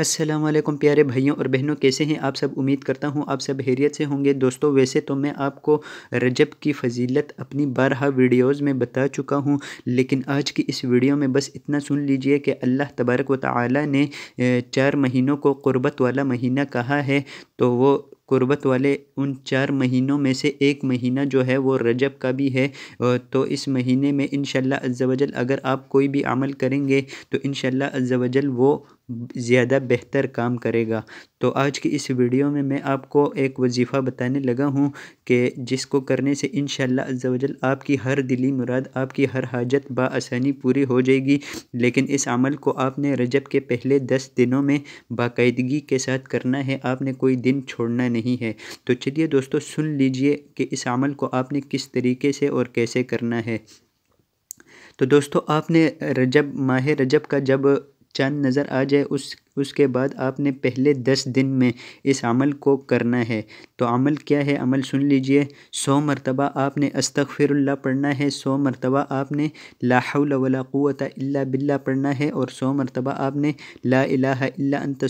असलम प्यारे भाइयों और बहनों कैसे हैं आप सब उम्मीद करता हूं आप सब हैरियत से होंगे दोस्तों वैसे तो मैं आपको रजब की फजीलत अपनी बारहा वीडियोस में बता चुका हूं लेकिन आज की इस वीडियो में बस इतना सुन लीजिए कि अल्लाह तबारक व ताली ने चार महीनों को कुर्बत वाला महीना कहा है तो वो कुर्बत वाले उन चार महीनों में से एक महीना जो है वो रजब का भी है तो इस महीने में इन वजल अगर आप कोई भी अमल करेंगे तो इन वजल वो ज़्यादा बेहतर काम करेगा तो आज की इस वीडियो में मैं आपको एक वजीफ़ा बताने लगा हूँ कि जिसको करने से इन शजल आपकी हर दिली मुराद आपकी हर हाजत बसानी पूरी हो जाएगी लेकिन इस अमल को आपने रजब के पहले दस दिनों में बाकायदगी के साथ करना है आपने कोई दिन छोड़ना नहीं है तो चलिए दोस्तों सुन लीजिए कि इस अमल को आपने किस तरीके से और कैसे करना है तो दोस्तों आपने रजब माह रजब का जब चांद नज़र आ जाए उस उसके बाद आपने पहले दस दिन में इस अमल को करना है तो अमल क्या है अमल सुन लीजिए सौ मरतबा आपने अस्तफ़िरल्ला पढ़ना है सौ मरतबा आपने लाहौल क़ुत अल्ला बिल्ला पढ़ना है और सौ मरतबा आपने ला इलाहा इल्ला अंत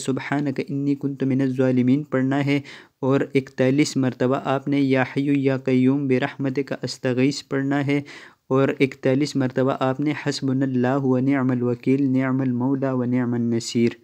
इन्नी कुंत मिनजालमीन पढ़ना है और इकतालीस मरतबा आपने या हयू या क्यूम बेरहमत का अस्तगीस पढ़ना है और इकतालीस मरतबा आपने हसबनल्लाह व निअमल वकील निअमल मौला व निअमन नसीर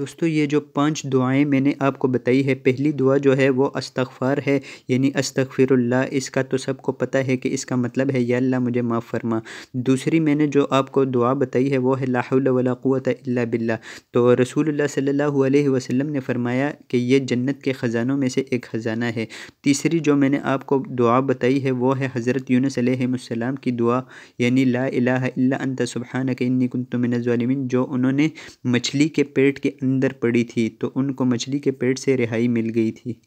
दोस्तों ये जो पांच दुआएं मैंने आपको बताई है पहली दुआ जो है वो अस्तगफ़ार है यानी अस्तगफिरुल्लाह इसका तो सबको पता है कि इसका मतलब है या अल्लाह मुझे माफ़ फरमा दूसरी मैंने जो आपको दुआ बताई है वो है लाहौलवलाक़वत अल्ला बिल्ला तो रसूलुल्लाह सल्लल्लाहु अलैहि वसल्लम ने फरमाया कि ये जन्नत के ख़ज़ानों में से एक ख़ज़ाना है तीसरी जो मैंने आपको दुआ बताई है वो है हज़रत यूनस अलैहिस्सलाम की दुआ यानी ला इलाहा इल्ला अंत सुबहानक इन्नी कुन्तु जो उन्होंने मछली के पेट के अंदर पड़ी थी तो उनको मछली के पेट से रिहाई मिल गई थी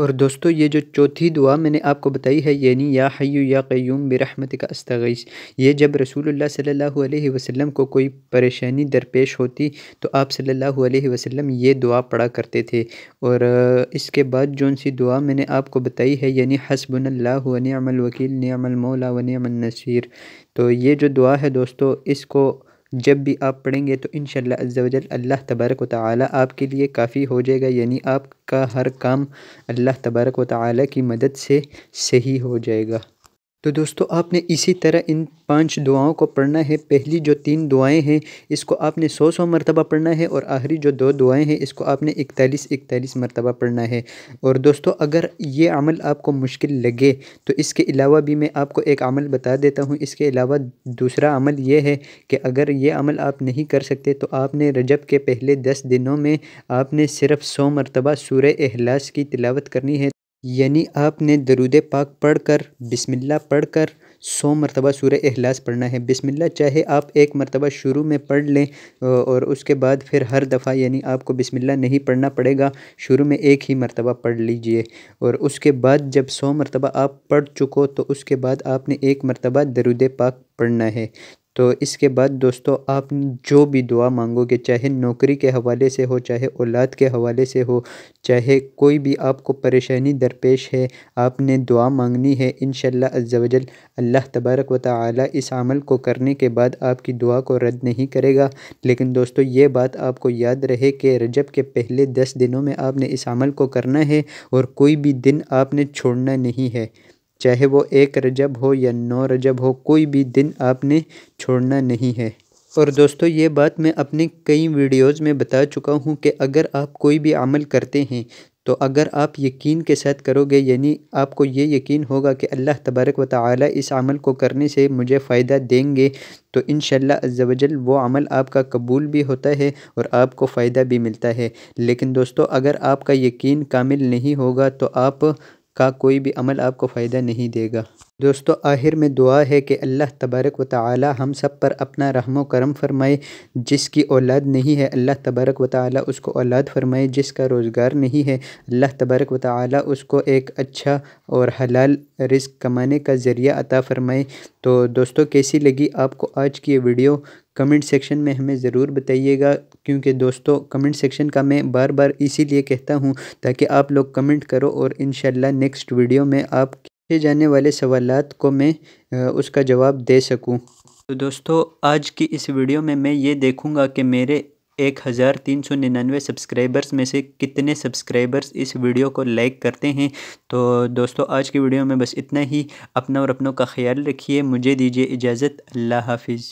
और दोस्तों ये जो चौथी दुआ मैंने आपको बताई है यानी या हयू या क्यूम बेरहमत का अस्तगैश ये जब रसूलुल्लाह सल्लल्लाहु अलैहि वसल्लम को कोई परेशानी दरपेश होती तो आप सल्लल्लाहु अलैहि वसल्लम ये दुआ पढ़ा करते थे और इसके बाद जौन सी दुआ मैंने आपको बताई है यानी हसबनल्ला वकील नमल मौला वन नसीर तो ये जो दुआ है दोस्तों इसको जब भी आप पढ़ेंगे तो इन शजल अल्लाह तबारक व ताली आपके लिए काफ़ी हो जाएगा यानी आपका हर काम अल्लाह तबारक व ताली की मदद से सही हो जाएगा तो दोस्तों आपने इसी तरह इन पांच दुआओं को पढ़ना है पहली जो तीन दुआएं हैं इसको आपने सौ सौ मरतबा पढ़ना है और आखिरी जो दो दुआएं हैं इसको आपने इकतालीस इकतालीस मरतबा पढ़ना है और दोस्तों अगर ये अमल आपको मुश्किल लगे तो इसके अलावा भी मैं आपको एक अमल बता देता हूँ इसके अलावा दूसरा अमल ये है कि अगर ये अमल आप नहीं कर सकते तो आपने रजब के पहले दस दिनों में आपने सिर्फ सौ मरतबा सूर अहलास की तिलावत करनी है यानी आपने दरूद पाक पढ़ कर बिसमिल्ला पढ़ कर सौ मरतबा सूर अहलास पढ़ना है बिसमिल्ला चाहे आप एक मरतबा शुरू में पढ़ लें और उसके बाद फिर हर दफ़ा यानी आपको बिसमिल्ला नहीं पढ़ना पड़ेगा शुरू में एक ही मरतबा पढ़ लीजिए और उसके बाद जब सौ मरतबा आप पढ़ चुको तो उसके बाद आपने एक मरतबा दरूद पाक पढ़ना है तो इसके बाद दोस्तों आप जो भी दुआ मांगोगे चाहे नौकरी के हवाले से हो चाहे औलाद के हवाले से हो चाहे कोई भी आपको परेशानी दरपेश है आपने दुआ मांगनी है इन अज्जवजल अल्लाह तबारक व ताली इस अमल को करने के बाद आपकी दुआ को रद्द नहीं करेगा लेकिन दोस्तों ये बात आपको याद रहे कि रजब के पहले दस दिनों में आपने इस अमल को करना है और कोई भी दिन आपने छोड़ना नहीं है चाहे वो एक रजब हो या नौ रजब हो कोई भी दिन आपने छोड़ना नहीं है और दोस्तों ये बात मैं अपने कई वीडियोस में बता चुका हूँ कि अगर आप कोई भी अमल करते हैं तो अगर आप यकीन के साथ करोगे यानी आपको ये यकीन होगा कि अल्लाह तबारक व ताली इस अमल को करने से मुझे फ़ायदा देंगे तो इन शजल वो अमल आपका कबूल भी होता है और आपको फ़ायदा भी मिलता है लेकिन दोस्तों अगर आपका यकीन कामिल नहीं होगा तो आप का कोई भी अमल आपको फ़ायदा नहीं देगा दोस्तों आखिर में दुआ है कि अल्लाह तबारक व ताली हम सब पर अपना रहमो करम फरमाए जिसकी औलाद नहीं है अल्लाह तबारक व ताली उसको औलाद फरमाए जिसका रोज़गार नहीं है अल्लाह तबारक व ताली उसको एक अच्छा और हलाल रिस्क कमाने का ज़रिया अता फरमाए तो दोस्तों कैसी लगी आपको आज की वीडियो कमेंट सेक्शन में हमें ज़रूर बताइएगा क्योंकि दोस्तों कमेंट सेक्शन का मैं बार बार इसीलिए कहता हूँ ताकि आप लोग कमेंट करो और इन नेक्स्ट वीडियो में आप पूछे जाने वाले सवाल को मैं उसका जवाब दे सकूँ तो दोस्तों आज की इस वीडियो में मैं ये देखूँगा कि मेरे एक हज़ार तीन सौ निन्यानवे सब्सक्राइबर्स में से कितने सब्सक्राइबर्स इस वीडियो को लाइक करते हैं तो दोस्तों आज की वीडियो में बस इतना ही अपना और अपनों का ख्याल रखिए मुझे दीजिए इजाज़त अल्लाह हाफिज़